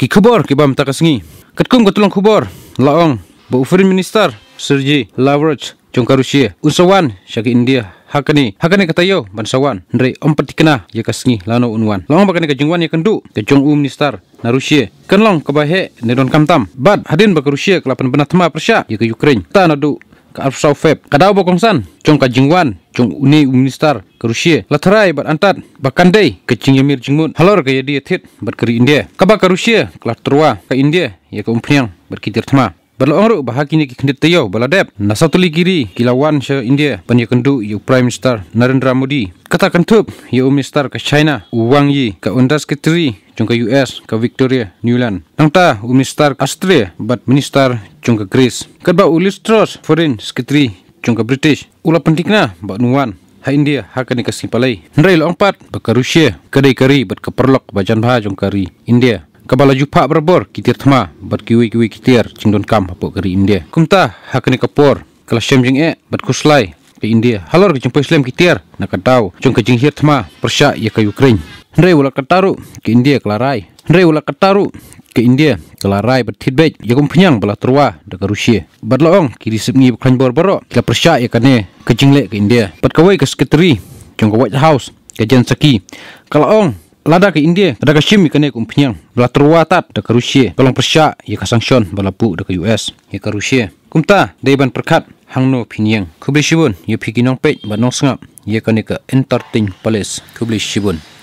ki khobor ki bam takasngi katkum ko tulong khobor laong bo foreign minister sirji lavrov chongkarushi usawan shaki india hakani hakani katayo bansawan re ompatikna ye ya kasngi lano unwan ya long bakani ka ya ye kandu ke jong um minister na rushi kanlong ka bahe nedon kamtam bad hadin ba Rusia kelapan lapan banatma prasha ye ya ka ukraine ta na du ka afsau feb kadau bokongsan chong ka jingwan chung uni umnistar karushie latharai bat antat bakandai kecing yamir chingmut halor ka yadi athit bat kari india kaba karushie klatrua ke india ia ya ke umphiang bat kitir thma Berlangru bahagini kikendit tayo baladep na kiri kilawan sa India panyakendu yu ya Prime Minister Narendra Modi. Kata kentup yu ya Minister ke China uwang yi ke undas ketiri ke US ke Victoria Newland. Nangta u Minister Austria bat Minister ke Greece. Kedba ulis terus foreign sekitri chungka British. Ula pentingna lah ba nuan ha India ha kani ka Sipalai. Nrei lo angpat ba ka Russia kari ba ka perlok ba jan bha jong kari India. Kabala jupa berbor kitir thma ba kiwi kiwi kitir chingdon kam ha kari India. Kumta ha kani ka por kala shem jing e ba kuslai ke India. Halor ke Islam kitir na ka tau chungka jing hir thma persya ya Ukraine. Nrei ula ka ke India klarai. Reula kataru ke India kelarai bertit baik ya kum penyang bala terwa da ke Rusia berloong kiri sepngi bukan berbaro kita persya ya kane kejinglek ke India pat kawai ke sekretari jong kawai house ke jen saki kalaong lada ke India ada ke shim kane kum penyang bala terwa tat da ke Rusia belong persya ya ka sanction bala pu da ke US ya ke Rusia kumta deban perkat hangno no pinyang kubli shibun ya pikinong pe ba nosnga ya kane ke entertain palace kubli